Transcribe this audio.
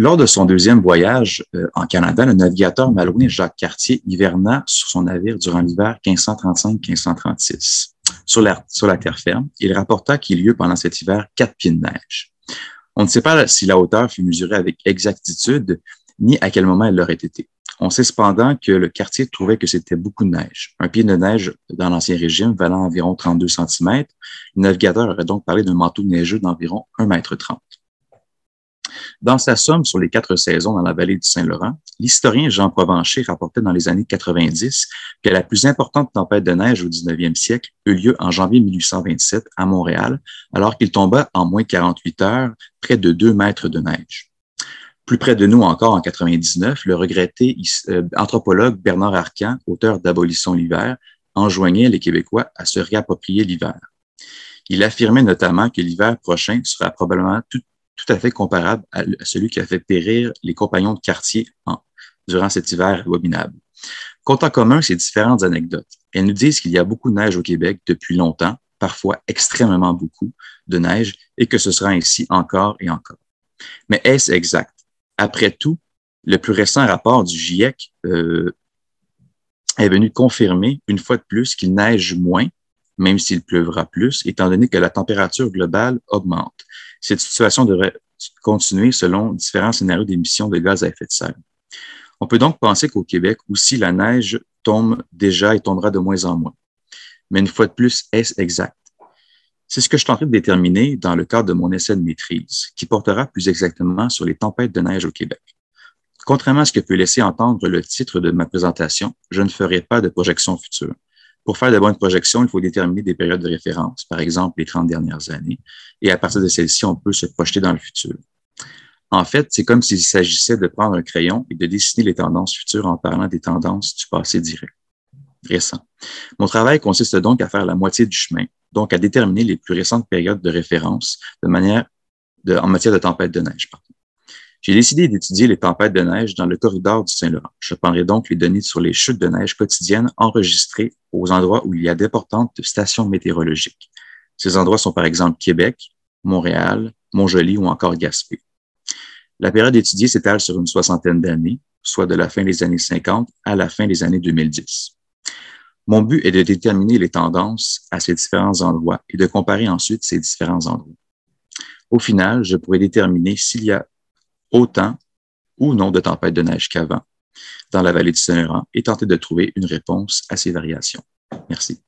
Lors de son deuxième voyage euh, en Canada, le navigateur malouin Jacques Cartier hiverna sur son navire durant l'hiver 1535-1536 sur la, terre ferme. Il rapporta qu'il y eut pendant cet hiver quatre pieds de neige. On ne sait pas si la hauteur fut mesurée avec exactitude, ni à quel moment elle l'aurait été. On sait cependant que le Cartier trouvait que c'était beaucoup de neige. Un pied de neige dans l'Ancien Régime valant environ 32 cm. Le navigateur aurait donc parlé d'un manteau neigeux d'environ 1,30 m. Dans sa somme sur les quatre saisons dans la vallée du Saint-Laurent, l'historien Jean Provencher rapportait dans les années 90 que la plus importante tempête de neige au 19e siècle eut lieu en janvier 1827 à Montréal, alors qu'il tomba en moins 48 heures près de 2 mètres de neige. Plus près de nous encore, en 99, le regretté euh, anthropologue Bernard Arcan, auteur d'Abolition l'hiver, enjoignait les Québécois à se réapproprier l'hiver. Il affirmait notamment que l'hiver prochain sera probablement tout, tout à fait comparable à, celui qui a fait périr les compagnons de quartier durant cet hiver abominable. Compte en commun ces différentes anecdotes. Elles nous disent qu'il y a beaucoup de neige au Québec depuis longtemps, parfois extrêmement beaucoup de neige, et que ce sera ainsi encore et encore. Mais est-ce exact? Après tout, le plus récent rapport du GIEC euh, est venu confirmer une fois de plus qu'il neige moins, même s'il pleuvra plus, étant donné que la température globale augmente. Cette situation devrait continuer selon différents scénarios d'émissions de gaz à effet de serre. On peut donc penser qu'au Québec aussi, la neige tombe déjà et tombera de moins en moins. Mais une fois de plus, est-ce exact? C'est ce que je tenterai de déterminer dans le cadre de mon essai de maîtrise, qui portera plus exactement sur les tempêtes de neige au Québec. Contrairement à ce que peut laisser entendre le titre de ma présentation, je ne ferai pas de projection futures. Pour faire de bonnes projections, il faut déterminer des périodes de référence, par exemple les 30 dernières années, et à partir de celles-ci, on peut se projeter dans le futur. En fait, c'est comme s'il s'agissait de prendre un crayon et de dessiner les tendances futures en parlant des tendances du passé direct, récent. Mon travail consiste donc à faire la moitié du chemin, donc à déterminer les plus récentes périodes de référence de manière de, en matière de tempête de neige. J'ai décidé d'étudier les tempêtes de neige dans le corridor du Saint-Laurent. Je prendrai donc les données sur les chutes de neige quotidiennes enregistrées aux endroits où il y a d'importantes stations météorologiques. Ces endroits sont par exemple Québec, Montréal, Montjoly ou encore Gaspé. La période étudiée s'étale sur une soixantaine d'années, soit de la fin des années 50 à la fin des années 2010. Mon but est de déterminer les tendances à ces différents endroits et de comparer ensuite ces différents endroits. Au final, je pourrais déterminer s'il y a autant ou non de tempêtes de neige qu'avant dans la vallée du Saint-Laurent et tenter de trouver une réponse à ces variations. Merci.